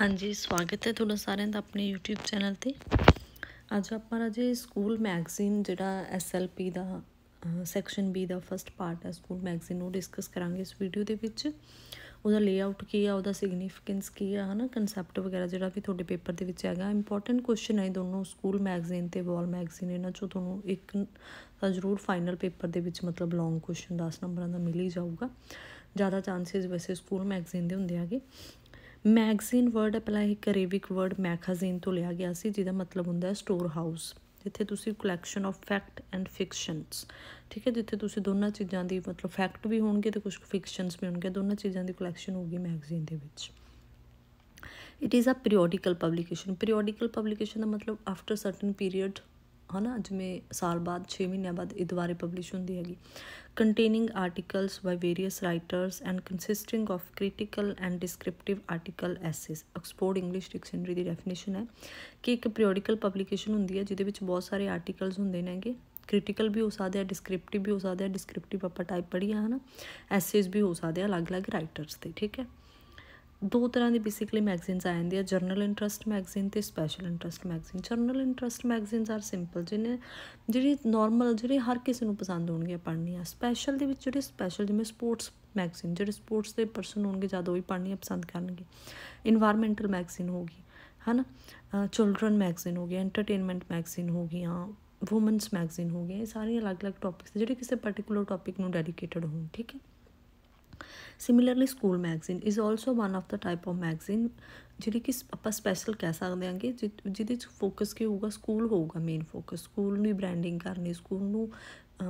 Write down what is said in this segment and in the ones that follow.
ਹਾਂਜੀ ਸਵਾਗਤ ਹੈ ਤੁਹਾਡਾ ਸਾਰਿਆਂ ਦਾ ਆਪਣੇ YouTube ਚੈਨਲ ਤੇ ਅੱਜ ਆਪਾਂ ਰਾਜੇ ਸਕੂਲ ਮੈਗਜ਼ੀਨ ਜਿਹੜਾ SLP ਦਾ ਸੈਕਸ਼ਨ B ਦਾ ਫਰਸਟ ਪਾਰਟ ਹੈ ਸਕੂਲ ਮੈਗਜ਼ੀਨ ਨੂੰ ਡਿਸਕਸ ਕਰਾਂਗੇ ਇਸ ਵੀਡੀਓ ਦੇ ਵਿੱਚ ਉਹਦਾ ਲੇਆਊਟ ਕੀ ਆ ਉਹਦਾ ਸਿਗਨੀਫਿਕੈਂਸ ਕੀ ਆ ਹਨਾ ਕਨਸੈਪਟ ਵਗੈਰਾ ਜਿਹੜਾ ਵੀ ਤੁਹਾਡੇ ਪੇਪਰ ਦੇ ਵਿੱਚ ਆਏਗਾ ਇੰਪੋਰਟੈਂਟ ਕੁਐਸਚਨ ਹੈ ਦੋਨੋਂ ਸਕੂਲ ਮੈਗਜ਼ੀਨ ਤੇ ਵਾਲ ਮੈਗਜ਼ੀਨ ਇਹਨਾਂ ਚੋਂ ਤੁਹਾਨੂੰ ਇੱਕ ਤਾਂ ਜ਼ਰੂਰ ਫਾਈਨਲ ਪੇਪਰ ਦੇ ਵਿੱਚ ਮਤਲਬ ਲੌਂਗ ਕੁਐਸਚਨ 10 ਨੰਬਰਾਂ ਦਾ ਮਿਲ ਹੀ ਜਾਊਗਾ ਜ਼ਿਆਦਾ ਚਾਂਸਸ ਵੈਸੇ ਸਕੂਲ ਮੈਗਜ਼ੀਨ ਦੇ ਹੁੰਦੇ ਆਗੇ ਮੈਗਜ਼ੀਨ ਵਰਡ ਅਪਲਾਈ ਕਰੇਵਿਕ ਵਰਡ ਮੈਗਜ਼ੀਨ ਤੋਂ ਲਿਆ ਗਿਆ ਸੀ ਜਿਹਦਾ ਮਤਲਬ ਹੁੰਦਾ ਹੈ ਸਟੋਰ ਹਾਊਸ ਜਿੱਥੇ ਤੁਸੀਂ collection of fact and fictions ਠੀਕ ਹੈ ਜਿੱਥੇ ਤੁਸੀਂ ਦੋਨਾਂ ਚੀਜ਼ਾਂ ਦੀ ਮਤਲਬ ਫੈਕਟ ਵੀ ਹੋਣਗੇ ਤੇ ਕੁਝ ਫਿਕਸ਼ਨਸ ਵੀ ਹੋਣਗੇ ਦੋਨਾਂ ਚੀਜ਼ਾਂ ਦੀ ਕਲੈਕਸ਼ਨ ਹੋਊਗੀ ਮੈਗਜ਼ੀਨ ਦੇ ਵਿੱਚ it is a periodical publication periodical publication ਦਾ ਮਤਲਬ ਆਫਟਰ ਸਰਟਨ ਪੀਰੀਅਡ ਹਨਾ ਜਿਵੇਂ ਸਾਲ ਬਾਅਦ 6 ਮਹੀਨਿਆਂ ਬਾਅਦ ਇਹ ਦੁਬਾਰੇ ਪਬਲਿਸ਼ ਹੁੰਦੀ ਹੈਗੀ containing articles by various writers and consisting of critical and descriptive article essays Oxford English dictionary ਦੀ ਡੈਫੀਨੇਸ਼ਨ ਹੈ ਕਿ ਇੱਕ ਪੀਰੀਓਡੀਕਲ ਪਬਲੀਕੇਸ਼ਨ ਹੁੰਦੀ ਹੈ ਜਿਹਦੇ ਵਿੱਚ ਬਹੁਤ ਸਾਰੇ ਆਰਟੀਕਲਸ ਹੁੰਦੇ ਨੇਗੇ ਕ੍ਰਿਟੀਕਲ ਵੀ ਹੋ ਸਕਦੇ ਆ ਡਿਸਕ੍ਰਿਪਟਿਵ ਵੀ ਹੋ ਸਕਦੇ ਆ ਡਿਸਕ੍ਰਿਪਟਿਵ ਆਪਾਂ ਟਾਈਪ ਪੜ੍ਹੀ ਹਨ ਹਨਾ ਐਸੇਸ ਵੀ ਹੋ ਸਕਦੇ ਆ ਅਲੱਗ-ਅਲੱਗ ਰਾਈਟਰਸ ਦੇ ਠੀਕ ਹੈ ਦੋ ਤਰ੍ਹਾਂ ਦੇ ਬੇਸਿਕਲੀ ਮੈਗਜ਼ੀਨਸ ਆ ਜਾਂਦੇ ਆ ਜਰਨਲ ਇੰਟਰਸਟ ਮੈਗਜ਼ੀਨ ਤੇ special interest magazine general interest magazines are simple ਜਿਹਨੇ ਜਿਹੜੀ ਨਾਰਮਲ ਜਿਹੜੇ ਹਰ ਕਿਸੇ ਨੂੰ ਪਸੰਦ ਹੋਣਗੇ ਆ ਸਪੈਸ਼ਲ ਦੇ ਵਿੱਚ ਜਿਹੜੇ ਸਪੈਸ਼ਲ ਜਿਵੇਂ ਸਪੋਰਟਸ ਮੈਗਜ਼ੀਨ ਜਿਹੜੇ ਸਪੋਰਟਸ ਦੇ ਪਰਸਨ ਹੋਣਗੇ ਜ਼ਿਆਦਾ ਉਹ ਹੀ ਪੜ੍ਹਨੀ ਪਸੰਦ ਕਰਨਗੇ এনवायरमेंटल ਮੈਗਜ਼ੀਨ ਹੋਗੀ ਹਨਾ ਚਿਲड्रन ਮੈਗਜ਼ੀਨ ਹੋਗੀ ਐਂਟਰਟੇਨਮੈਂਟ ਮੈਗਜ਼ੀਨ ਹੋਗੀ ਗਈਆਂ ਔਮਨਸ ਮੈਗਜ਼ੀਨ ਹੋ ਇਹ ਸਾਰੀਆਂ ਅਲੱਗ-ਅਲੱਗ ਟੌਪਿਕਸ ਜਿਹੜੇ ਕਿਸੇ ਪਾਰਟਿਕੂਲਰ ਟੌਪਿਕ ਨੂੰ ਡੈਡੀਕੇਟਡ ਹੋਣ ਠੀਕ ਹੈ similarly school magazine is also one of the type of magazine ਜਿਹੜੀ ਕਿ ਆਪਾਂ ਸਪੈਸ਼ਲ ਕਹਿ ਸਕਦੇ ਹਾਂਗੇ ਜਿਹਦੇ ਚ ਫੋਕਸ ਕੀ ਹੋਊਗਾ ਸਕੂਲ ਹੋਊਗਾ ਮੇਨ ਫੋਕਸ ਸਕੂਲ ਨੂੰ ਹੀ ਬ੍ਰਾਂਡਿੰਗ ਕਰਨੀ ਸਕੂਲ ਨੂੰ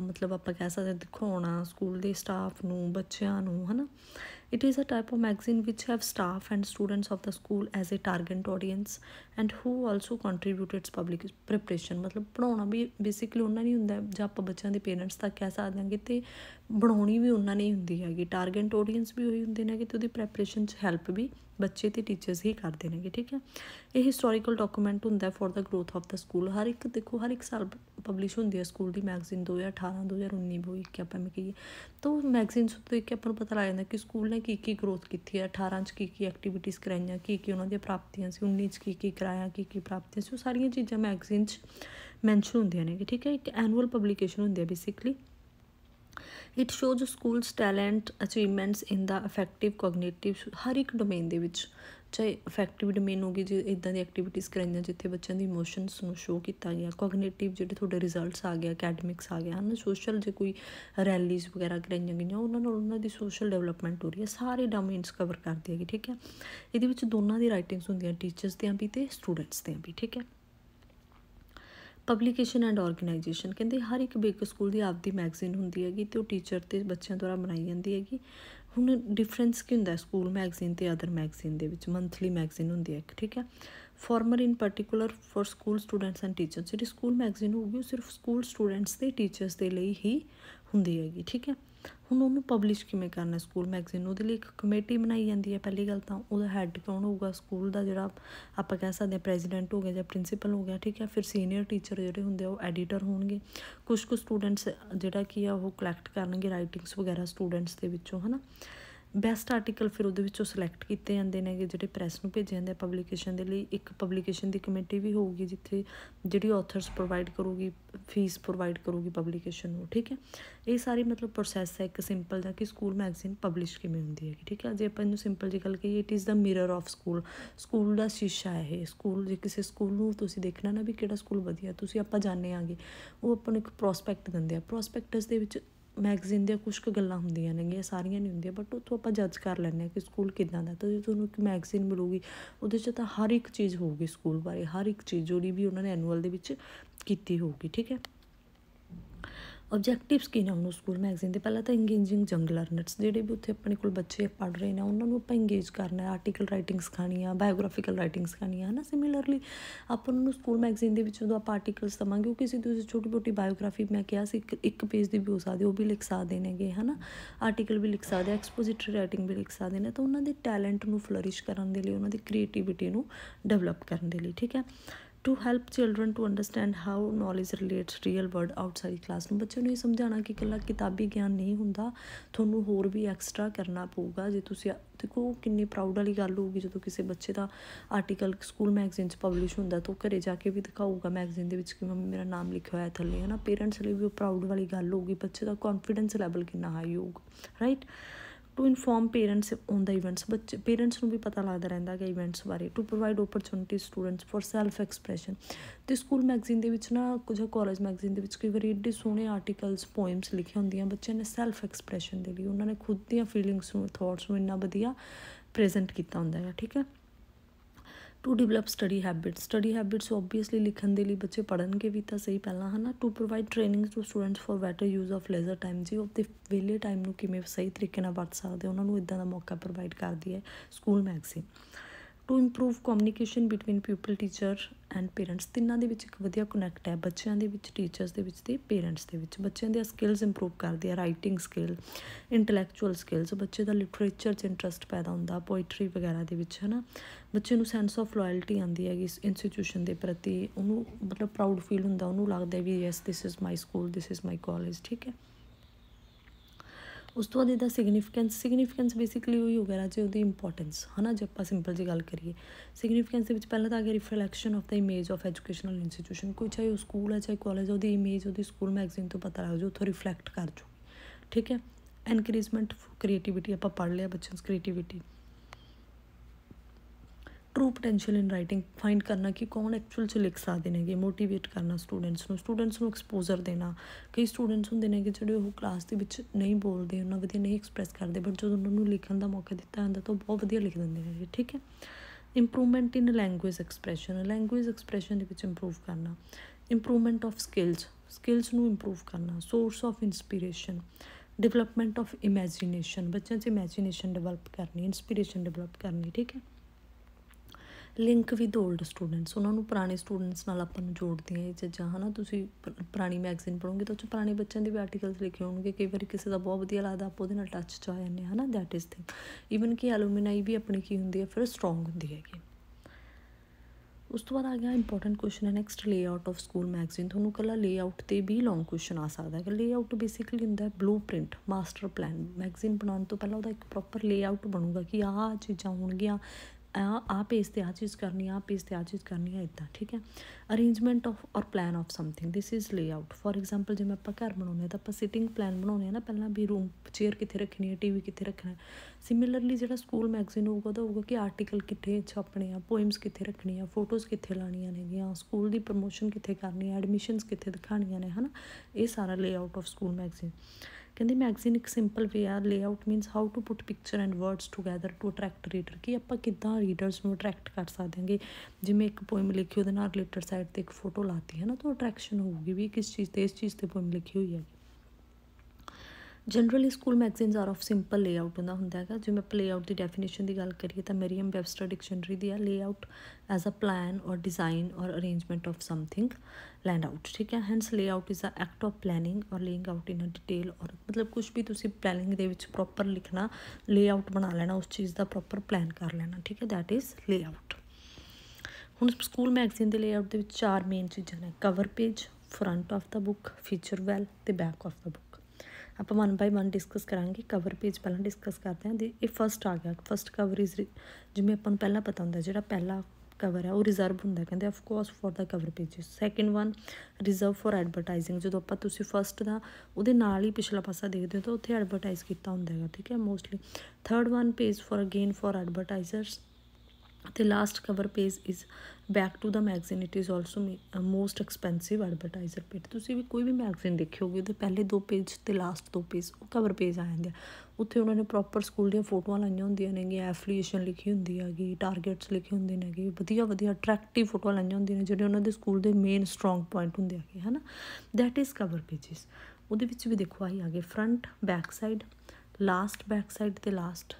ਮਤਲਬ ਆਪਾਂ ਕਹਿ ਸਕਦੇ ਦਿਖਾਉਣਾ ਸਕੂਲ ਦੇ ਸਟਾਫ ਨੂੰ ਬੱਚਿਆਂ ਨੂੰ ਹਨਾ It is a type of magazine which have staff and students of the school as a target audience and who also contribute its public preparation ਮਤਲਬ ਪੜਾਉਣਾ ਵੀ ਬੇਸਿਕਲੀ ਉਹਨਾਂ ਨਹੀਂ ਹੁੰਦਾ ਜਾਂ ਆਪਾਂ ਬੱਚਿਆਂ ਦੇ ਪੇਰੈਂਟਸ ਤੱਕ ਕਹਿ ਸਕਦੇ ਹਾਂ ਕਿ ਤੇ ਬਣਾਉਣੀ ਵੀ ਉਹਨਾਂ ਨੇ ਹੁੰਦੀ ਹੈਗੀ ਟਾਰਗੇਟ ਆਡੀਅנס ਵੀ ਹੋਈ ਹੁੰਦੇ ਨੇ ਕਿ ਤੇ ਉਹਦੀ ਪ੍ਰੈਪਰੇਸ਼ਨ 'ਚ ਹੈਲਪ ਵੀ ਬੱਚੇ ਤੇ ਟੀਚਰਸ ਹੀ ਕਰਦੇ ਨੇਗੇ ਠੀਕ ਹੈ ਇਹ ਹਿਸਟੋਰੀਕਲ ਡਾਕੂਮੈਂਟ ਹੁੰਦਾ for the growth of the school ਹਰ ਇੱਕ ਦੇਖੋ ਹਰ ਇੱਕ ਸਾਲ ਪਬਲਿਸ਼ ਹੁੰਦੀ ਹੈ ਸਕੂਲ ਦੀ ਮੈਗਜ਼ੀਨ 2018 2019 ਬੋਈ ਕਿ ਆਪਾਂ ਮੈਂ ਕਹੀਏ ਤਾਂ ਉਹ ਮੈਗਜ਼ੀਨਸ ਤੋਂ ਦੇਖ ਕੇ ਆਪਾਂ ਨੂੰ ਪਤਾ ਲੱਗ ਜਾਂਦਾ ਕਿ ਸਕੂਲ ਨੇ ਕੀ ਕੀ ਗਰੋਥ ਕੀਤੀ ਹੈ 18 ਚ ਕੀ ਕੀ ਐਕਟੀਵਿਟੀਜ਼ ਕਰਾਈਆਂ ਕੀ ਕੀ ਉਹਨਾਂ ਦੀਆਂ ਪ੍ਰਾਪਤੀਆਂ ਸੀ 19 ਚ ਕੀ ਕੀ ਕਰਾਇਆ ਕੀ ਕੀ ਪ੍ਰਾਪਤੀਆਂ ਸੀ ਉਹ ਸਾਰੀਆਂ ਚੀਜ਼ਾਂ ਮੈਗਜ਼ੀਨ ਚ ਮੈਂਸ਼ਨ ਹੁੰਦੀਆਂ ਨੇ ਠੀਕ ਹੈ ਇੱਕ ਐਨੂਅਲ ਪਬਲਿਕੇਸ਼ਨ ਹੁੰਦੀ ਹੈ basically it shows school's talent achievements in the affective cognitive ਹਰ ਇੱਕ ਡੋਮੇਨ ਦੇ ਵਿੱਚ ਚਾਹੇ ਇਫੈਕਟਿਵ ਡੋਮੇਨ ਹੋਗੀ ਜੇ ਇਦਾਂ ਦੀ ਐਕਟੀਵਿਟੀਜ਼ ਕਰਾਈਆਂ ਜਿੱਥੇ ਬੱਚਿਆਂ ਦੀ ਇਮੋਸ਼ਨਸ ਨੂੰ ਸ਼ੋ ਕੀਤਾ ਗਿਆ ਕੋਗਨੀਟਿਵ ਜਿਹੜੇ ਤੁਹਾਡੇ ਰਿਜ਼ਲਟਸ ਆ ਗਿਆ ਅਕੈਡਮਿਕਸ ਆ ਗਿਆ ਹਨ ਸੋਸ਼ਲ ਜੇ ਕੋਈ ਰੈਲੀਜ਼ ਵਗੈਰਾ ਕਰਾਈਆਂ ਗਈਆਂ ਉਹਨਾਂ ਨਾਲ ਉਹਨਾਂ ਦੀ ਸੋਸ਼ਲ ਡਿਵੈਲਪਮੈਂਟ ਹੋ ਰਹੀ ਹੈ ਸਾਰੇ ਡੋਮੇਨਸ ਕਵਰ ਕਰਦੀ ਹੈਗੀ ਠੀਕ ਹੈ ਇਹਦੇ ਵਿੱਚ ਦੋਨਾਂ ਦੀ ਰਾਈਟਿੰਗਸ ਹੁੰਦੀਆਂ ਟੀਚਰਸ ਦੀਆਂ ਵੀ ਤੇ ਸਟੂਡੈਂਟਸ ਦੀਆਂ ਵੀ ਠੀਕ ਹੈ ਪਬਲੀਕੇਸ਼ਨ ਐਂਡ ਆਰਗੇਨਾਈਜੇਸ਼ਨ ਕਹਿੰਦੇ ਹਰ ਇੱਕ ਬੇਕ ਸਕੂਲ ਦੀ ਆਪਦੀ ਮੈਗਜ਼ੀਨ ਹੁੰਦੀ ਹੈਗੀ ਤੇ ਉਹ ਟੀਚਰ ਤੇ ਬੱਚਿਆਂ ਦੁਆਰਾ ਬਣਾਈ ਜਾਂਦੀ ਹੈਗੀ ਹੁਣ ਡਿਫਰੈਂਸ ਕੀ ਹੁੰਦਾ ਸਕੂਲ ਮੈਗਜ਼ੀਨ ਤੇ ਅਦਰ ਮੈਗਜ਼ੀਨ ਦੇ ਵਿੱਚ ਮੰਥਲੀ ਮੈਗਜ਼ੀਨ ਹੁੰਦੀ ਹੈ ਠੀਕ ਹੈ former in particular for school students and teachers ਜਿਹੜੀ ਸਕੂਲ ਮੈਗਜ਼ੀਨ ਹੋਊਗੀ ਉਹ ਸਿਰਫ ਸਕੂਲ ਸਟੂਡੈਂਟਸ ਤੇ ਟੀਚਰਸ ਦੇ ਲਈ ਹੀ ਹੁੰਦੀ ਹੈਗੀ ਠੀਕ ਹੈ ਹੁਣ ਉਹਨੂੰ ਪਬਲਿਸ਼ ਕਿਵੇਂ ਕਰਨਾ ਸਕੂਲ ਮੈਗਜ਼ੀਨ ਉਹਦੇ ਲਈ ਇੱਕ ਕਮੇਟੀ ਬਣਾਈ ਜਾਂਦੀ ਹੈ ਪਹਿਲੀ ਗੱਲ ਤਾਂ ਉਹਦਾ ਹੈੱਡ ਕੌਣ ਹੋਊਗਾ ਸਕੂਲ ਦਾ ਜਿਹੜਾ ਆਪਾਂ ਕਹਿ ਸਕਦੇ ਹਾਂ ਪ੍ਰੈਜ਼ੀਡੈਂਟ ਹੋ ਗਿਆ ਜਾਂ ਪ੍ਰਿੰਸੀਪਲ ਹੋ ਗਿਆ ਠੀਕ ਹੈ ਫਿਰ ਸੀਨੀਅਰ ਟੀਚਰ ਜਿਹੜੇ ਹੁੰਦੇ ਆ ਉਹ ਐਡੀਟਰ ਹੋਣਗੇ ਕੁਝ ਕੁ ਸਟੂਡੈਂਟਸ ਜਿਹੜਾ ਕੀ ਆ ਉਹ ਕਲੈਕਟ ਕਰਨਗੇ ਰਾਈਟਿੰਗਸ ਵਗੈਰਾ ਸਟੂਡੈਂਟਸ ਦੇ ਵਿੱਚੋਂ ਹਨਾ ਬੈਸਟ ਆਰਟੀਕਲ ਫਿਰ ਉਹਦੇ ਵਿੱਚੋਂ ਸਿਲੈਕਟ ਕੀਤੇ ਜਾਂਦੇ ਨੇਗੇ ਜਿਹੜੇ ਪ੍ਰੈਸ ਨੂੰ ਭੇਜੇ ਜਾਂਦੇ ਆ ਪਬਲੀਕੇਸ਼ਨ ਦੇ ਲਈ ਇੱਕ ਪਬਲੀਕੇਸ਼ਨ ਦੀ ਕਮੇਟੀ ਵੀ ਹੋਊਗੀ ਜਿੱਥੇ ਜਿਹੜੀ ਆਥਰਸ ਪ੍ਰੋਵਾਈਡ ਕਰੂਗੀ ਫੀਸ ਪ੍ਰੋਵਾਈਡ ਕਰੂਗੀ ਪਬਲੀਕੇਸ਼ਨ ਨੂੰ ਠੀਕ ਹੈ ਇਹ ਸਾਰੀ ਮਤਲਬ ਪ੍ਰੋਸੈਸ ਹੈ ਇੱਕ ਸਿੰਪਲ ਜਿਹਾ ਕਿ ਸਕੂਲ ਮੈਗਜ਼ੀਨ ਪਬਲਿਸ਼ ਕਿਵੇਂ ਹੁੰਦੀ ਹੈ ਠੀਕ ਹੈ ਜੇ ਆਪਾਂ ਇਹਨੂੰ ਸਿੰਪਲ ਜੀ ਗੱਲ ਕਹੀਏ it is the mirror of school school ਦਾ ਸ਼ੀਸ਼ਾ ਹੈ ਇਹ ਸਕੂਲ ਜੇ ਕਿਸੇ ਸਕੂਲ ਨੂੰ ਤੁਸੀਂ ਦੇਖਣਾ ਨਾ ਵੀ ਕਿਹੜਾ ਸਕੂਲ ਵਧੀਆ ਤੁਸੀਂ ਆਪਾਂ ਜਾਣੇ ਆਂਗੇ ਉਹ ਆਪਾਂ ਨੂੰ ਇੱਕ ਪ੍ਰੋਸਪੈਕਟ ਦਿੰਦੇ ਆ ਪ੍ਰੋਸਪੈਕਟਸ ਦੇ ਵਿੱਚ ਮੈਗਜ਼ੀਨ ਦੇ ਕੁਝ ਕੁ ਗੱਲਾਂ ਹੁੰਦੀਆਂ ਨੇਗੀਆਂ ਸਾਰੀਆਂ ਨਹੀਂ ਹੁੰਦੀਆਂ ਬਟ ਉੱਥੋਂ ਆਪਾਂ ਜੱਜ ਕਰ ਲੈਂਦੇ ਹਾਂ ਕਿ ਸਕੂਲ ਕਿਦਾਂ ਦਾ ਤਾਂ ਜੇ ਤੁਹਾਨੂੰ ਇੱਕ ਮੈਗਜ਼ੀਨ ਮਿਲੂਗੀ ਉਹਦੇ 'ਚ ਤਾਂ ਹਰ ਇੱਕ ਚੀਜ਼ ਹੋਊਗੀ ਸਕੂਲ ਬਾਰੇ ਹਰ ਇੱਕ ਚੀਜ਼ ਜਿਹੜੀ ਵੀ ਉਹਨਾਂ ਨੇ ਐਨੂਅਲ ਦੇ ਵਿੱਚ ਕੀਤੀ ਹੋਊਗੀ ਠੀਕ ਹੈ ਆਬਜੈਕਟਿਵਸ ਕੀ ਨੇ ਉਹਨੂੰ ਸਕੂਲ ਮੈਗਜ਼ੀਨ ਦੇ ਪਹਿਲਾਂ ਤਾਂ ਇੰਗੇਜਿੰਗ ਜੰਗ ਲਰਨਰਸ ਜਿਹੜੇ ਵੀ ਉੱਥੇ ਆਪਣੇ ਕੋਲ ਬੱਚੇ ਪੜ ਰਹੇ ਨੇ ਉਹਨਾਂ ਨੂੰ ਆਪਾਂ ਇੰਗੇਜ ਕਰਨਾ ਆਰਟੀਕਲ ਰਾਈਟਿੰਗ ਸਿਖਾਣੀ ਆ ਬਾਇਓਗ੍ਰਾਫੀਕਲ ਰਾਈਟਿੰਗ ਸਿਖਾਣੀ ਆ ਹਨਾ ਸਿਮਿਲਰਲੀ ਆਪਾਂ ਨੂੰ ਸਕੂਲ ਮੈਗਜ਼ੀਨ ਦੇ ਵਿੱਚ ਜਦੋਂ ਆਪਾਂ ਆਰਟੀਕਲਸ ਦਵਾਂਗੇ ਉਹ ਕਿਸੇ ਦੀ ਛੋਟੀ ਮੋਟੀ ਬਾਇਓਗ੍ਰਾਫੀ ਮੈਂ ਕਿਹਾ ਸੀ ਇੱਕ ਪੇਜ ਦੀ ਵੀ ਹੋ ਸਕਦੀ ਉਹ ਵੀ ਲਿਖ ਸਕਦੇ ਨੇਗੇ ਹਨਾ ਆਰਟੀਕਲ ਵੀ ਲਿਖ ਸਕਦੇ ਐਕਸਪੋਜ਼ਿਟਰੀ ਰਾਈਟਿੰਗ ਵੀ ਲਿਖ ਸਕਦੇ ਨੇ ਤਾਂ ਉਹਨਾਂ ਦੇ ਟੈਲੈਂਟ ਨੂੰ ਫਲਰਿਸ਼ ਕਰਨ ਦੇ ਲਈ ਉਹਨਾਂ ਦੀ ਕ੍ਰੀਏਟੀਵਿਟੀ ਨੂੰ ਡਿਵੈਲਪ ਕਰਨ ਦੇ ਲਈ ਠੀਕ ਹੈ to help children to understand how knowledge relates real world outside classroom ਬੱਚਿਆਂ ਨੂੰ ਇਹ ਸਮਝਾਉਣਾ ਕਿ ਇਕੱਲਾ ਕਿਤਾਬੀ ਗਿਆਨ ਨਹੀਂ ਹੁੰਦਾ ਤੁਹਾਨੂੰ ਹੋਰ ਵੀ ਐਕਸਟਰਾ ਕਰਨਾ ਪਊਗਾ ਜੇ ਤੁਸੀਂ ਦੇਖੋ ਕਿੰਨੀ ਪ੍ਰਾਊਡ ਵਾਲੀ ਗੱਲ ਹੋਊਗੀ ਜਦੋਂ ਕਿਸੇ ਬੱਚੇ ਦਾ ਆਰਟੀਕਲ ਸਕੂਲ ਮੈਗਜ਼ੀਨ 'ਚ ਪਬਲਿਸ਼ ਹੁੰਦਾ ਤਾਂ ਘਰੇ ਜਾ ਕੇ ਵੀ ਦਿਖਾਊਗਾ ਮੈਗਜ਼ੀਨ ਦੇ ਵਿੱਚ ਕਿ ਮੰਮੀ ਮੇਰਾ ਨਾਮ ਲਿਖਿਆ ਹੋਇਆ ਥੱਲੇ ਹੈ ਨਾ ਪੇਰੈਂਟਸ ਲਈ ਵੀ ਉਹ ਪ੍ਰਾਊਡ ਵਾਲੀ ਗੱਲ ਹੋਊਗੀ ਬੱਚੇ ਦਾ ਕੌਨਫੀਡੈਂਸ ਲੈਵਲ ਕਿੰਨਾ ਹਾਈ ਹੋਊਗਾ right to inform parents on the events ਬੱਚੇ ਪੇਰੈਂਟਸ ਨੂੰ ਵੀ ਪਤਾ ਲੱਗਦਾ ਰਹਿੰਦਾ ਕਿ ਇਵੈਂਟਸ ਬਾਰੇ to provide opportunity students for self expression ਤੇ ਸਕੂਲ ਮੈਗਜ਼ੀਨ ਦੇ ਵਿੱਚ ਨਾ ਕੁਝ ਕਾਲਜ ਮੈਗਜ਼ੀਨ ਦੇ ਵਿੱਚ ਕਈ ਵਾਰੀ ਏਡੇ ਸੋਹਣੇ ਆਰਟੀਕਲਸ ਪੋਇਮਸ ਲਿਖੇ ਹੁੰਦੀਆਂ ਬੱਚਿਆਂ ਨੇ ਸੈਲਫ ਐਕਸਪ੍ਰੈਸ਼ਨ ਦੇ ਲਈ ਉਹਨਾਂ ਨੇ ਖੁਦ ਦੀਆਂ ਫੀਲਿੰਗਸ ਨੂੰ ਥੌਟਸ ਨੂੰ ਇੰਨਾ ਵਧੀਆ ਪ੍ਰੈਜ਼ੈਂਟ ਕੀਤਾ ਹੁੰਦਾ ਹੈ ਠੀਕ ਹੈ to develop study habits study habits obviously ਲਿਖਣ ਦੇ ਲਈ ਬੱਚੇ ਪੜਨਗੇ ਵੀ ਤਾਂ ਸਹੀ ਪਹਿਲਾਂ ਹਨਾ to provide trainings to students for better use of leisure time ਜੀ ਉਹ ਤੇ ਵੇਲੇ ਟਾਈਮ ਨੂੰ ਕਿਵੇਂ ਸਹੀ ਤਰੀਕੇ ਨਾਲ ਵਰਤ ਸਕਦੇ ਉਹਨਾਂ ਨੂੰ ਇਦਾਂ ਦਾ ਮੌਕਾ ਪ੍ਰੋਵਾਈਡ ਕਰਦੀ ਹੈ school magazine to improve communication between people teacher and parents ਤਿੰਨਾਂ ਦੇ ਵਿੱਚ ਇੱਕ ਵਧੀਆ ਕਨੈਕਟ ਹੈ ਬੱਚਿਆਂ ਦੇ ਵਿੱਚ ਟੀਚਰਸ ਦੇ ਵਿੱਚ ਤੇ ਪੇਰੈਂਟਸ ਦੇ ਵਿੱਚ ਬੱਚਿਆਂ ਦੇ ਸਕਿੱਲਸ ਇੰਪਰੂਵ ਕਰਦੇ ਆ ਰਾਈਟਿੰਗ ਸਕਿੱਲ ਇੰਟੈਲੈਕਚੁਅਲ ਸਕਿੱਲਸ ਬੱਚੇ ਦਾ ਲਿਟਰੇਚਰ 'ਚ ਇੰਟਰਸਟ ਪੈਦਾ ਹੁੰਦਾ ਪੋਇਟਰੀ ਵਗੈਰਾ ਦੇ ਵਿੱਚ ਹਨਾ ਬੱਚੇ ਨੂੰ ਸੈਂਸ ਆਫ ਲਾਇਲਟੀ ਆਉਂਦੀ ਹੈ ਇਸ ਇੰਸਟੀਟਿਊਸ਼ਨ ਦੇ ਪ੍ਰਤੀ ਉਹਨੂੰ ਮਤਲਬ ਪ੍ਰਾਊਡ ਫੀਲ ਹੁੰਦਾ ਉਹਨੂੰ ਲੱਗਦਾ ਵੀ yes this is my school this is my college ਠੀਕ ਹੈ ਉਸ ਤੋਂ ਬਾਅਦ ਇਹਦਾ ਸਿਗਨੀਫਿਕੈਂਸ ਸਿਗਨੀਫਿਕੈਂਸ ਬੇਸਿਕਲੀ ਹੀ ਹੋ ਗਿਆ ਰਾਜੇ ਉਹਦੀ ਇੰਪੋਰਟੈਂਸ ਹਨਾ ਜੇ ਆਪਾਂ ਸਿੰਪਲ ਜੀ ਗੱਲ ਕਰੀਏ ਸਿਗਨੀਫਿਕੈਂਸ ਦੇ ਵਿੱਚ ਪਹਿਲਾਂ ਤਾਂ ਆ ਗਿਆ reflection of the image of educational institution ਕੋਈ ਚਾਹੇ ਉਹ ਸਕੂਲ ਹੈ ਚਾਹੇ ਕਾਲਜ ਉਹਦੀ ਇਮੇਜ ਉਹਦੀ ਸਕੂਲ ਮੈਗਜ਼ੀਨ ਤੋਂ ਪਤਾ ਲੱਗ ਜੂ ਉੱਥੋਂ ਰਿਫਲੈਕਟ ਕਰ ਜੂ ਠੀਕ ਹੈ ਐਨਕਰੇਜਮੈਂਟ ਫॉर ਕ੍ਰੀਏਟੀਵਿਟੀ ਆਪਾਂ ਪੜ੍ਹ ਲਿਆ ਬੱਚਿਆਂ ਦੀ creativity true potential in writing find ਕਰਨਾ ਕਿ ਕੌਣ ਐਕਚੁਅਲ ਚ ਲਿਖ ਸਕਦੇ ਨੇਗੇ ਮੋਟੀਵੇਟ ਕਰਨਾ ਸਟੂਡੈਂਟਸ ਨੂੰ ਸਟੂਡੈਂਟਸ ਨੂੰ ਐਕਸਪੋਜ਼ਰ ਦੇਣਾ ਕਈ ਸਟੂਡੈਂਟਸ ਹੁੰਦੇ ਨੇ ਕਿ ਜਿਹੜੇ ਉਹ ਕਲਾਸ ਦੇ ਵਿੱਚ ਨਹੀਂ ਬੋਲਦੇ ਉਹਨਾਂ ਵਧੀਆ ਨਹੀਂ ਐਕਸਪ੍ਰੈਸ ਕਰਦੇ ਬਟ ਜਦੋਂ ਉਹਨਾਂ ਨੂੰ ਲਿਖਣ ਦਾ ਮੌਕਾ ਦਿੱਤਾ ਜਾਂਦਾ ਤਾਂ ਬਹੁਤ ਵਧੀਆ ਲਿਖ ਦਿੰਦੇ ਨੇ ਠੀਕ ਹੈ improvement in language expression language expression ਦੇ ਵਿੱਚ ਇੰਪਰੂਵ ਕਰਨਾ ਇੰਪਰੂਵਮੈਂਟ ਆਫ ਸਕਿਲਸ ਸਕਿਲਸ ਨੂੰ ਇੰਪਰੂਵ ਕਰਨਾ source of inspiration development of imagination ਬੱਚਿਆਂ 'ਚ ਇਮੇਜਿਨੇਸ਼ਨ ਡਿਵੈਲਪ ਕਰਨੀ ਇਨਸਪੀਰੇਸ਼ਨ ਡਿਵੈਲਪ ਕਰਨੀ ਠੀਕ ਹੈ ਲਿੰਕ ਵੀ ਦੋਲਡ ਸਟੂਡੈਂਟਸ ਉਹਨਾਂ ਨੂੰ ਪੁਰਾਣੇ ਸਟੂਡੈਂਟਸ ਨਾਲ ਆਪਾਂ ਨੂੰ ਜੋੜਦੀਆਂ ਇਹ ਚੀਜ਼ਾਂ ਹਨਾ ਤੁਸੀਂ ਪੁਰਾਣੀ ਮੈਗਜ਼ੀਨ ਪੜੋਗੇ ਤਾਂ ਉਹ ਚ ਪੁਰਾਣੇ ਬੱਚਿਆਂ ਦੇ ਵੀ ਆਰਟੀਕਲਸ ਲਿਖੇ ਹੋਣਗੇ ਕਈ ਵਾਰੀ ਕਿਸੇ ਦਾ ਬਹੁਤ ਵਧੀਆ ਲੱਗਦਾ ਆਪਾਂ ਉਹਦੇ ਨਾਲ ਟੱਚ ਚ ਆ ਜਾਂਦੇ ਹਨਾ ਦੈਟ ਇਜ਼ ਥਿੰਗ ਈਵਨ ਕਿ ਐਲੂਮੀਨਾਈ ਵੀ ਆਪਣੀ ਕੀ ਹੁੰਦੀ ਹੈ ਫਿਰ ਸਟਰੋਂਗ ਹੁੰਦੀ ਹੈਗੀ ਉਸ ਤੋਂ ਬਾਅਦ ਆ ਗਿਆ ਇੰਪੋਰਟੈਂਟ ਕੁਐਸਚਨ ਹੈ next layout of school magazine ਤੁਹਾਨੂੰ ਕੱਲਾ ਲੇਆਊਟ ਤੇ ਵੀ ਲੌਂਗ ਕੁਐਸਚਨ ਆ ਸਕਦਾ ਹੈ ਕਿ ਲੇਆਊਟ ਬੇਸਿਕਲੀ ਹੁੰਦਾ ਹੈ ਬਲੂਪ੍ਰਿੰਟ ਮਾਸਟਰ ਪਲਾਨ ਮੈਗਜ਼ੀਨ ਬਣਾਉਣ ਤੋਂ ਪਹਿਲਾਂ ਉਹਦਾ ਇੱਕ ਪ੍ਰੋਪਰ ਲੇਆਊਟ ਬਣੂਗਾ ਕਿ ਆਹ ਚੀਜ਼ਾਂ ਹੋਣਗੀਆਂ ਆ ਪੇਸ ਤੇ ਆ ਚੀਜ਼ ਕਰਨੀ ਆ ਪੇਸ ਤੇ ਆ ਚੀਜ਼ ਕਰਨੀ ਆ ਇਦਾਂ ਠੀਕ ਹੈ arrangement of or plan of something this is layout for example ਮੈਂ ਆਪਾਂ ਘਰ ਬਣਾਉਂਦੇ ਤਾਂ ਆਪਾਂ ਸਿਟਿੰਗ ਪਲਾਨ ਬਣਾਉਂਦੇ ਆ ਨਾ ਪਹਿਲਾਂ ਵੀ ਰੂਮ ਚੇਅਰ ਕਿੱਥੇ ਰੱਖਣੀ ਹੈ ਟੀਵੀ ਕਿੱਥੇ ਰੱਖਣਾ ਸਿਮਿਲਰਲੀ ਜਿਹੜਾ ਸਕੂਲ ਮੈਗਜ਼ੀਨ ਹੋਊਗਾ ਉਹਦਾ ਹੋਊਗਾ ਕਿ ਆਰਟੀਕਲ ਕਿੱਥੇ ਛਾਪਣੇ ਆ ਪੋਇਮਸ ਕਿੱਥੇ ਰੱਖਣੀ ਆ ਫੋਟੋਜ਼ ਕਿੱਥੇ ਲਾਣੀਆਂ ਨੇਗੀਆਂ ਸਕੂਲ ਦੀ ਪ੍ਰੋਮੋਸ਼ਨ ਕਿੱਥੇ ਕਰਨੀ ਆ ਐਡਮਿਸ਼ਨਸ ਕਿੱਥੇ ਦਿਖਾਣੀਆਂ ਨੇ ਹਨਾ ਇਹ ਸਾਰਾ ਲੇਆਊਟ ਆਫ ਸਕੂਲ ਮੈਗਜ਼ੀਨ ਕਹਿੰਦੇ ਮੈਗਜ਼ੀਨ ਇੱਕ ਸਿੰਪਲ ਵੇ ਆ layout means how to put picture and words together to attract reader ਕਿ ਆਪਾਂ ਕਿੱਦਾਂ ਰੀਡਰਸ ਨੂੰ ਅਟਰੈਕਟ ਕਰ ਸਕਦੇ ਹਾਂਗੇ ਜਿਵੇਂ ਇੱਕ ਪੋਇਮ ਲਿਖੀ ਉਹਦੇ ਨਾਲ ਰਿਲੇਟਡ ਸਾਈਡ ਤੇ ਇੱਕ ਫੋਟੋ ਲਾਤੀ ਹੈ ਨਾ ਤਾਂ ਅਟਰੈਕਸ਼ਨ ਹੋਊਗੀ ਵੀ ਕਿਸ ਚੀਜ਼ ਤੇ ਇਸ ਚੀਜ਼ ਤੇ ਪੋਇਮ ਲਿਖੀ ਹੋਈ ਹੈ generally school magazines are of simple layout ਹੁੰਦਾ ਹੁੰਦਾ ਹੈਗਾ ਜਿਵੇਂ ਪਲੇਆਊਟ ਦੀ ਡੈਫੀਨੇਸ਼ਨ ਦੀ ਗੱਲ ਕਰੀਏ ਤਾਂ ਮੈਰੀਅਮ ਵੈਬਸਟਰ ਡਿਕਸ਼ਨਰੀ ਦੀ ਆ layout as a plan or design or arrangement of something land out ਠੀਕ ਹੈ hence layout is a act of planning or laying out in a detail or ਮਤਲਬ ਕੁਝ ਵੀ ਤੁਸੀਂ ਪਲੈਨਿੰਗ ਦੇ ਵਿੱਚ ਪ੍ਰੋਪਰ ਲਿਖਣਾ ਲੇਆਊਟ ਬਣਾ ਲੈਣਾ ਉਸ ਚੀਜ਼ ਦਾ ਪ੍ਰੋਪਰ ਪਲਾਨ ਕਰ ਲੈਣਾ ਠੀਕ ਹੈ ਥੈਟ ਇਜ਼ ਲੇਆਊਟ ਹੁਣ ਸਕੂਲ ਮੈਗਜ਼ੀਨ ਦੇ ਲੇਆਊਟ ਦੇ ਵਿੱਚ ਚਾਰ ਮੇਨ ਚੀਜ਼ਾਂ ਨੇ cover page front of the book feature well ਤੇ ਬੈਕ ਆਫ ਦਾ ਬੁੱਕ ਆਪਾਂ ਮਨ ਬਾਈ ਮਨ ਡਿਸਕਸ ਕਰਾਂਗੇ ਕਵਰ ਪੇਜ ਪਹਿਲਾਂ ਡਿਸਕਸ ਕਰਦੇ ਹਾਂ ਇਹ ਫਰਸਟ ਆ ਗਿਆ ਫਰਸਟ ਕਵਰ ਇਜ਼ ਜਿਵੇਂ ਆਪਾਂ ਨੂੰ ਪਹਿਲਾਂ ਪਤਾ ਹੁੰਦਾ ਜਿਹੜਾ ਪਹਿਲਾ ਕਵਰ ਹੈ ਉਹ ਰਿਜ਼ਰਵ ਹੁੰਦਾ ਕਹਿੰਦੇ of course for the cover page second one reserve for advertising ਜਦੋਂ ਆਪਾਂ ਤੁਸੀਂ ਫਰਸਟ ਦਾ ਉਹਦੇ ਨਾਲ ਹੀ ਪਿਛਲਾ ਪਾਸਾ ਦੇਖਦੇ ਹੋ ਤਾਂ ਉੱਥੇ ਐਡਵਰਟਾਈਜ਼ ਕੀਤਾ ਹੁੰਦਾ ਹੈਗਾ ਠੀਕ ਹੈ mostly third one page for again for advertisers ਤੇ last cover page is back to the magazine it is also most expensive advertiser page ਤੁਸੀਂ ਵੀ ਕੋਈ ਵੀ ਮੈਗਜ਼ੀਨ ਦੇਖਿਓਗੇ ਉਹਦੇ ਪਹਿਲੇ ਦੋ ਪੇਜ ਤੇ ਲਾਸਟ ਦੋ ਪੇਜ ਉਹ ਕਵਰ ਪੇਜ ਆ ਜਾਂਦੇ ਆ ਉੱਥੇ ਉਹਨਾਂ ਨੇ ਪ੍ਰੋਪਰ ਸਕੂਲ ਦੀਆਂ ਫੋਟੋਆਂ ਲਾਈਆਂ ਹੁੰਦੀਆਂ ਕਿ ਐਫੀਲੀਏਸ਼ਨ ਲਿਖੀ ਹੁੰਦੀ ਹੈਗੀ ਟਾਰਗੇਟਸ ਲਿਖੇ ਹੁੰਦੇ ਨੇਗੇ ਵਧੀਆ ਵਧੀਆ ਅਟਰੈਕਟਿਵ ਫੋਟੋਆਂ ਲਾਈਆਂ ਹੁੰਦੀਆਂ ਨੇ ਜਿਹੜੇ ਉਹਨਾਂ ਦੇ ਸਕੂਲ ਦੇ ਮੇਨ ਸਟਰੋਂਗ ਪੁਆਇੰਟ ਹੁੰਦੇ ਕਿ ਹਨਾ ਥੈਟ ਇਜ਼ ਕਵਰ ਪੇजेस ਉਹਦੇ ਵਿੱਚ ਵੀ ਦੇਖੋ ਆਹੀ ਆਗੇ front back side last back side ਤੇ ਲਾਸਟ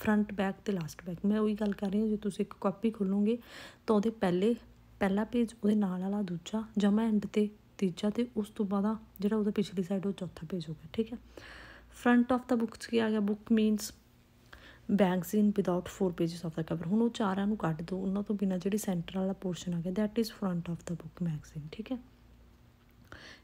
ਫਰੰਟ ਬੈਕ ਤੇ ਲਾਸਟ ਬੈਕ ਮੈਂ ਉਹੀ ਗੱਲ ਕਰ ਰਹੀ ਹਾਂ ਜੇ ਤੁਸੀਂ ਇੱਕ ਕਾਪੀ ਖੋਲੋਗੇ ਤਾਂ ਉਹਦੇ ਪਹਿਲੇ ਪਹਿਲਾ ਪੇਜ ਉਹਦੇ ਨਾਲ ਵਾਲਾ ਦੂਜਾ ਜਮਾ ਐਂਡ ਤੇ ਤੀਜਾ ਤੇ ਉਸ ਤੋਂ ਬਾਅਦ ਜਿਹੜਾ ਉਹਦਾ ਪਿਛਲੀ ਸਾਈਡ ਉਹ ਚੌਥਾ ਪੇਜ ਹੋਗਾ ਠੀਕ ਹੈ ਫਰੰਟ ਆਫ ਦਾ ਬੁੱਕਸ ਕੀ ਆ ਗਿਆ book means magazine without four pages of the cover ਹੁਣ ਉਹ ਚਾਰਾਂ ਨੂੰ ਕੱਢ ਦਿਓ ਉਹਨਾਂ ਤੋਂ ਬਿਨਾ ਜਿਹੜੀ ਸੈਂਟਰ ਵਾਲਾ ਪੋਰਸ਼ਨ ਆ ਗਿਆ that is front of the book magazine ਠੀਕ ਹੈ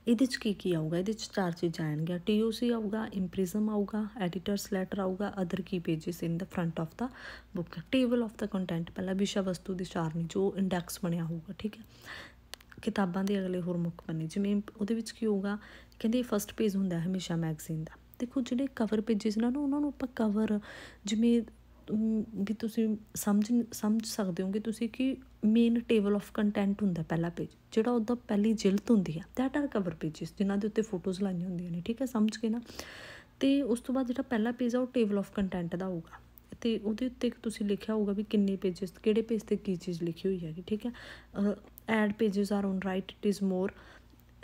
ਇਹਦੇ 'ਚ ਕੀ ਕੀ ਆਊਗਾ ਇਹਦੇ 'ਚ ਚਾਰ ਚੀਜ਼ਾਂ ਆਣਗੀਆਂ ਟੀਓਸੀ ਆਊਗਾ ਇੰਪ੍ਰਿਜ਼ਮ ਆਊਗਾ ਐਡੀਟਰਸ ਲੈਟਰ ਆਊਗਾ other key pages in the front of the book table of the content ਪਹਿਲਾ ਵਿਸ਼ਾ ਵਸਤੂ ਦੀ ਸਾਰਨੀ ਜੋ ਇੰਡੈਕਸ ਬਣਿਆ ਹੋਊਗਾ ਠੀਕ ਹੈ ਕਿਤਾਬਾਂ ਦੇ ਅਗਲੇ ਹੋਰ ਮੁੱਖ ਪੰਨੇ ਜਿਵੇਂ ਉਹਦੇ ਵਿੱਚ ਕੀ ਹੋਊਗਾ ਕਹਿੰਦੇ ਫਰਸਟ ਪੇਜ ਹੁੰਦਾ ਹਮੇਸ਼ਾ ਮੈਗਜ਼ੀਨ ਦਾ ਦੇਖੋ ਜਿਹੜੇ ਕਵਰ ਪੇजेस ਨਾਲ ਉਹਨਾਂ ਨੂੰ ਆਪਾਂ ਕਵਰ ਜਿਵੇਂ ਵੀ ਤੁਸੀਂ ਸਮਝ ਸਮਝ ਸਕਦੇ ਹੋਗੇ ਤੁਸੀਂ ਕਿ ਮੇਨ ਟੇਬਲ ਆਫ ਕੰਟੈਂਟ ਹੁੰਦਾ ਪਹਿਲਾ ਪੇਜ ਜਿਹੜਾ ਉਹਦਾ ਪਹਿਲੀ ਜਿਲਤ ਹੁੰਦੀ ਹੈ ਦੈਟ ਆਰ ਕਵਰ ਪੇजेस ਜਿਨ੍ਹਾਂ ਦੇ ਉੱਤੇ ਫੋਟੋਜ਼ ਲਾਈਆਂ ਹੁੰਦੀਆਂ ਨੇ ਠੀਕ ਹੈ ਸਮਝ ਕੇ ਨਾ ਤੇ ਉਸ ਤੋਂ ਬਾਅਦ ਜਿਹੜਾ ਪਹਿਲਾ ਪੇਜ ਆ ਉਹ ਟੇਬਲ ਆਫ ਕੰਟੈਂਟ ਦਾ ਹੋਊਗਾ ਤੇ ਉਹਦੇ ਉੱਤੇ ਤੁਸੀਂ ਲਿਖਿਆ ਹੋਊਗਾ ਵੀ ਕਿੰਨੇ ਪੇजेस ਕਿਹੜੇ ਪੇਜ ਤੇ ਕੀ ਚੀਜ਼ ਲਿਖੀ ਹੋਈ ਹੈਗੀ ਠੀਕ ਹੈ ad pages are on right it is more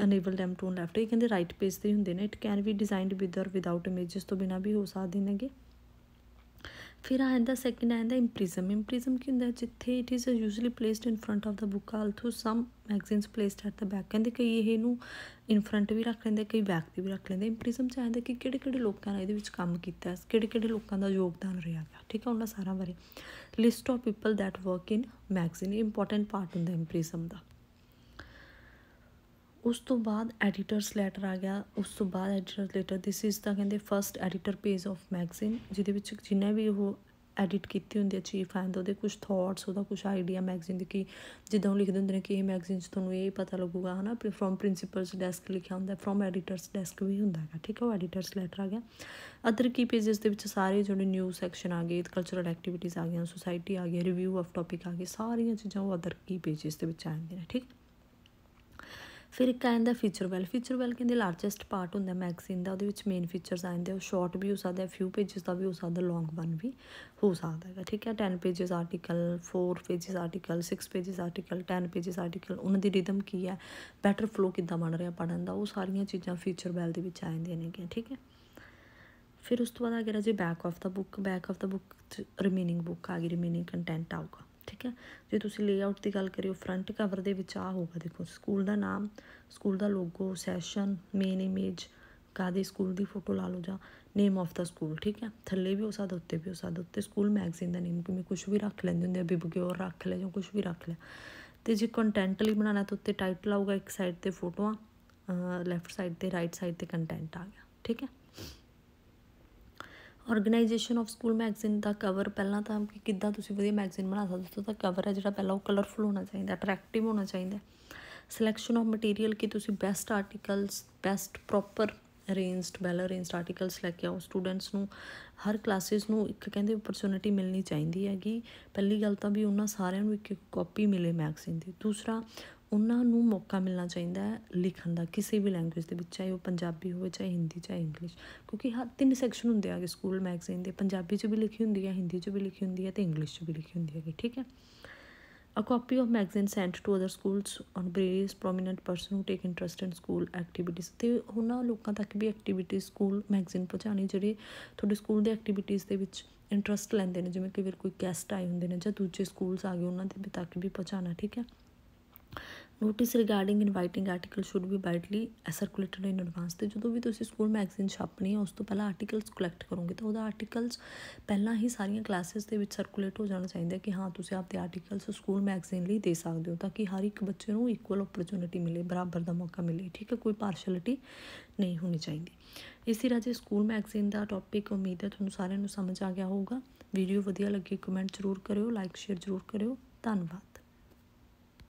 enable them to left ਇਹ ਕਹਿੰਦੇ ਰਾਈਟ ਪੇਜ ਤੇ ਹੁੰਦੇ ਨੇ it can be designed with or without images ਤੋਂ ਬਿਨਾ ਵੀ ਹੋ ਸਕਦੇ ਨੇਗੇ ਫਿਰ ਆ ਜਾਂਦਾ ਸੈਕਿੰਡ ਆ ਜਾਂਦਾ ਇੰਪ੍ਰਿਜ਼ਮ ਇੰਪ੍ਰਿਜ਼ਮ ਕੀ ਹੁੰਦਾ ਜਿੱਥੇ it is usually placed in front of the book although some magazines placed at the back ਕਹਿੰਦੇ ਕਈ ਇਹ ਨੂੰ ਇਨ ਫਰੰਟ ਵੀ ਰੱਖ ਲੈਂਦੇ ਕਈ ਬੈਕ ਤੇ ਵੀ ਰੱਖ ਲੈਂਦੇ ਇੰਪ੍ਰਿਜ਼ਮ ਚ ਆਂਦਾ ਕਿ ਕਿਹੜੇ ਕਿਹੜੇ ਲੋਕਾਂ ਨੇ ਇਹਦੇ ਵਿੱਚ ਕੰਮ ਕੀਤਾ ਕਿਹੜੇ ਕਿਹੜੇ ਲੋਕਾਂ ਦਾ ਯੋਗਦਾਨ ਰਿਹਾ ਹੈ ਠੀਕ ਹੈ ਉਹਨਾਂ ਸਾਰਾ ਬਾਰੇ list of people that work in magazine important part ਹੁੰਦਾ ਇੰਪ੍ਰਿਜ਼ਮ ਦਾ ਉਸ ਤੋਂ ਬਾਅਦ ਐਡੀਟਰਸ ਲੈਟਰ ਆ ਗਿਆ ਉਸ ਤੋਂ ਬਾਅਦ editors letter this is the ਕਹਿੰਦੇ first editor page of magazine ਜਿਹਦੇ ਵਿੱਚ ਜਿੰਨੇ ਵੀ ਉਹ ਐਡਿਟ ਕੀਤੀ ਹੁੰਦੀ ਹੈ ਚੀਫ ਐਂਡ ਉਹਦੇ ਕੁਝ ਥਾਟਸ ਉਹਦਾ ਕੁਝ ਆਈਡੀਆ ਮੈਗਜ਼ੀਨ ਦੇ ਕਿ ਜਿੱਦਾਂ ਉਹ ਲਿਖਦੇ ਹੁੰਦੇ ਨੇ ਕਿ ਇਹ ਮੈਗਜ਼ੀਨ 'ਚ ਤੁਹਾਨੂੰ ਇਹ ਪਤਾ ਲੱਗੂਗਾ ਹਨਾ ਫਰਮ ਪ੍ਰਿੰਸੀਪਲਸ ਡੈਸਕ ਲਿਖਿਆ ਹੁੰਦਾ ਫਰਮ ਐਡੀਟਰਸ ਡੈਸਕ ਵੀ ਹੁੰਦਾ ਹੈਗਾ ਠੀਕ ਹੈ ਉਹ ਐਡੀਟਰਸ ਲੈਟਰ ਆ ਗਿਆ ਅਦਰ ਕੀ ਪੇजेस ਦੇ ਵਿੱਚ ਸਾਰੇ ਜਿਹੜੇ ਨਿਊ ਸੈਕਸ਼ਨ ਆ ਗਏ ਕਲਚਰਲ ਐਕਟੀਵਿਟੀਜ਼ ਆ ਗਈਆਂ ਸੋਸਾਇਟੀ ਆ ਗਈ ਰਿਵਿਊ ਆਫ ਟੌਪਿਕ ਆ ਗਏ ਸਾਰੀਆਂ ਚੀਜ਼ਾਂ ਉਹ ਅਦਰ ਕੀ ਪੇजेस ਦੇ ਵਿੱਚ ਆਉਂਦੀਆਂ ਠੀਕ ਫਿਰ ਇੱਕ ਆ ਜਾਂਦਾ ਫੀਚਰ ਵੈਲ ਫੀਚਰ ਵੈਲ ਕਹਿੰਦੇ ਲਾਰਜੈਸਟ ਪਾਰਟ ਹੁੰਦਾ ਮੈਗਜ਼ੀਨ ਦਾ ਉਹਦੇ ਵਿੱਚ ਮੇਨ ਫੀਚਰਸ ਆ ਜਾਂਦੇ ਉਹ ਸ਼ਾਰਟ ਵੀ ਹੋ ਸਕਦਾ ਫਿਊ ਪੇजेस ਦਾ ਵੀ ਹੋ ਸਕਦਾ ਲੌਂਗ ਵਨ ਵੀ ਹੋ ਸਕਦਾ ਹੈਗਾ ਠੀਕ ਹੈ 10 pages article 4 pages article 6 pages article 10 pages article ਉਹਨਾਂ ਦੀ ਰਿਦਮ ਕੀ ਹੈ ਬੈਟਰ ਫਲੋ ਕਿੱਦਾਂ ਬਣ ਰਿਹਾ ਪੜਨ ਦਾ ਉਹ ਸਾਰੀਆਂ ਚੀਜ਼ਾਂ ਫੀਚਰ ਵੈਲ ਦੇ ਵਿੱਚ ਆ ਜਾਂਦੀਆਂ ਨੇ ਠੀਕ ਹੈ ਫਿਰ ਉਸ ਤੋਂ ਬਾਅਦ ਆ ਗਿਆ ਜੀ back of the book back of the book remaining book ਆ ਗਈ ਰਿਮੇਨਿੰਗ ਕੰਟੈਂਟ ਆਊਗਾ ਠੀਕ ਹੈ ਜੇ ਤੁਸੀਂ ਲੇਆਊਟ ਦੀ ਗੱਲ ਕਰਿਓ ਫਰੰਟ ਕਵਰ ਦੇ ਵਿੱਚ ਆ ਹੋਗਾ ਦੇਖੋ ਸਕੂਲ ਦਾ ਨਾਮ ਸਕੂਲ ਦਾ ਲੋਗੋ ਸੈਸ਼ਨ ਮੇਨ ਇਮੇਜ ਕਾਦੇ ਸਕੂਲ ਦੀ ਫੋਟੋ ਲਾ ਲਓ ਜਾਂ ਨੇਮ ਆਫ ਦਾ ਸਕੂਲ ਠੀਕ ਹੈ ਥੱਲੇ ਵੀ ਹੋ ਸਕਦਾ ਉੱਤੇ ਵੀ ਹੋ ਸਕਦਾ ਉੱਤੇ ਸਕੂਲ ਮੈਗਜ਼ੀਨ ਦਾ ਨੇਮ ਕਿਵੇਂ ਕੁਝ ਵੀ ਰੱਖ ਲੈਂਦੇ ਹੁੰਦੇ ਆ ਬਿਬਗਿਓਰ ਰੱਖ ਲੈ ਜਾਂ ਕੁਝ ਵੀ ਰੱਖ ਲੈ ਤੇ ਜੇ ਕੰਟੈਂਟ ਲਈ ਬਣਾਣਾ ਤਾਂ ਉੱਤੇ ਟਾਈਟਲ ਆਊਗਾ ਇੱਕ ਸਾਈਡ ਤੇ ਫੋਟੋਆਂ ਲੈਫਟ ਸਾਈਡ ਤੇ ਰਾਈਟ ਸਾਈਡ ਤੇ ਕੰਟੈਂਟ ਆ ਗਿਆ ਠੀਕ ਹੈ ਆਰਗੇਨਾਈਜੇਸ਼ਨ ਆਫ ਸਕੂਲ ਮੈਗਜ਼ੀਨ ਦਾ ਕਵਰ ਪਹਿਲਾਂ ਤਾਂ ਕਿ ਕਿੱਦਾਂ ਤੁਸੀਂ ਵਧੀਆ ਮੈਗਜ਼ੀਨ ਬਣਾ ਸਕਦੇ ਹੋ ਤਾਂ ਕਵਰ ਹੈ ਜਿਹੜਾ ਪਹਿਲਾਂ ਉਹ ਕਲਰਫੁਲ ਹੋਣਾ ਚਾਹੀਦਾ ਅਟਰੈਕਟਿਵ ਹੋਣਾ ਚਾਹੀਦਾ ਸਿਲੈਕਸ਼ਨ ਆਫ ਮਟੀਰੀਅਲ ਕਿ ਤੁਸੀਂ best articles best proper arranged well arranged articles ਲੈ ਕੇ ਆਓ ਸਟੂਡੈਂਟਸ ਨੂੰ ਹਰ ਕਲਾਸਿਸ ਨੂੰ ਇੱਕ ਕਹਿੰਦੇ ਓਪਰਚ्युनिटी ਮਿਲਣੀ ਚਾਹੀਦੀ ਹੈਗੀ ਪਹਿਲੀ ਗੱਲ ਤਾਂ ਵੀ ਉਹਨਾਂ ਸਾਰਿਆਂ ਨੂੰ ਇੱਕ ਇੱਕ ਕਾਪੀ ਮਿਲੇ ਮੈਗਜ਼ੀਨ ਦੀ ਦੂਸਰਾ ਉਹਨਾਂ ਨੂੰ ਮੌਕਾ ਮਿਲਣਾ ਚਾਹੀਦਾ ਹੈ ਲਿਖਣ ਦਾ ਕਿਸੇ ਵੀ ਲੈਂਗੁਏਜ ਦੇ ਵਿੱਚ ਚਾਹੇ ਉਹ ਪੰਜਾਬੀ ਹੋਵੇ ਚਾਹੇ ਹਿੰਦੀ ਚਾਹੇ ਇੰਗਲਿਸ਼ ਕਿਉਂਕਿ ਹਰ ਤਿੰਨ ਸੈਕਸ਼ਨ ਹੁੰਦੇ ਆਗੇ ਸਕੂਲ ਮੈਗਜ਼ੀਨ ਦੇ ਪੰਜਾਬੀ 'ਚ ਵੀ ਲਿਖੀ ਹੁੰਦੀ ਹੈ ਹਿੰਦੀ 'ਚ ਵੀ ਲਿਖੀ ਹੁੰਦੀ ਹੈ ਤੇ ਇੰਗਲਿਸ਼ 'ਚ ਵੀ ਲਿਖੀ ਹੁੰਦੀ ਹੈ ਠੀਕ ਹੈ a copy of magazine sent to other schools or brace prominent person who take interest in school activities ਤੇ ਉਹਨਾਂ ਲੋਕਾਂ ਤੱਕ ਵੀ ਐਕਟੀਵਿਟੀ ਸਕੂਲ ਮੈਗਜ਼ੀਨ ਪਹੁੰਚਾਣੀ ਜਿਹੜੇ ਤੁਹਾਡੇ ਸਕੂਲ ਦੇ ਐਕਟੀਵਿਟੀਜ਼ ਦੇ ਵਿੱਚ ਇੰਟਰਸਟ ਲੈਂਦੇ ਨੇ ਜਿਵੇਂ ਕਿ ਫਿਰ ਕੋਈ ਗੈਸਟ ਆਏ ਹੁੰਦੇ ਨੇ ਜਾਂ ਦੂਜੇ ਸਕੂਲਸ ਆ ਗਏ ਉਹਨਾਂ ਦੇ ਤੱਕ ਵੀ ਪਹੁੰਚਾਣਾ ਠੀਕ ਹੈ notice regarding inviting article should be widely circulated in advance ਤੇ ਜਦੋਂ ਵੀ ਤੁਸੀਂ ਸਕੂਲ ਮੈਗਜ਼ੀਨ ਛਾਪਣੀ ਹੈ ਉਸ ਤੋਂ ਪਹਿਲਾਂ ਆਰਟੀਕਲਸ ਕਲੈਕਟ ਕਰੋਗੇ ਤਾਂ ਉਹਦਾ ਆਰਟੀਕਲਸ ਪਹਿਲਾਂ ਹੀ ਸਾਰੀਆਂ ਕਲਾਸਿਸ ਦੇ ਵਿੱਚ ਸਰਕੂਲੇਟ ਹੋ ਜਾਣਾ ਚਾਹੀਦਾ ਕਿ ਹਾਂ ਤੁਸੀਂ ਆਪਦੇ ਆਰਟੀਕਲਸ ਸਕੂਲ ਮੈਗਜ਼ੀਨ ਲਈ ਦੇ ਸਕਦੇ ਹੋ ਤਾਂ ਕਿ ਹਰ ਇੱਕ ਬੱਚੇ ਨੂੰ ਇਕੁਅਲ ਓਪਰਚ्युनिटी ਮਿਲੇ ਬਰਾਬਰ ਦਾ ਮੌਕਾ ਮਿਲੇ ਠੀਕ ਹੈ ਕੋਈ ਪਾਰਸ਼ਲਿਟੀ ਨਹੀਂ ਹੋਣੀ ਚਾਹੀਦੀ ਇਸੇ ਰਾਜੇ ਸਕੂਲ ਮੈਗਜ਼ੀਨ ਦਾ ਟੌਪਿਕ ਉਮੀਦ ਹੈ ਤੁਹਾਨੂੰ ਸਾਰਿਆਂ ਨੂੰ ਸਮਝ ਆ ਗਿਆ ਹੋਊਗਾ ਵੀਡੀਓ ਵਧੀਆ ਲੱਗੀ ਕਮੈਂਟ ਜ਼ਰੂਰ ਕਰਿਓ ਲਾਈਕ ਸ਼ੇਅਰ ਜ਼ਰੂਰ ਕਰਿਓ ਧੰਨਵਾਦ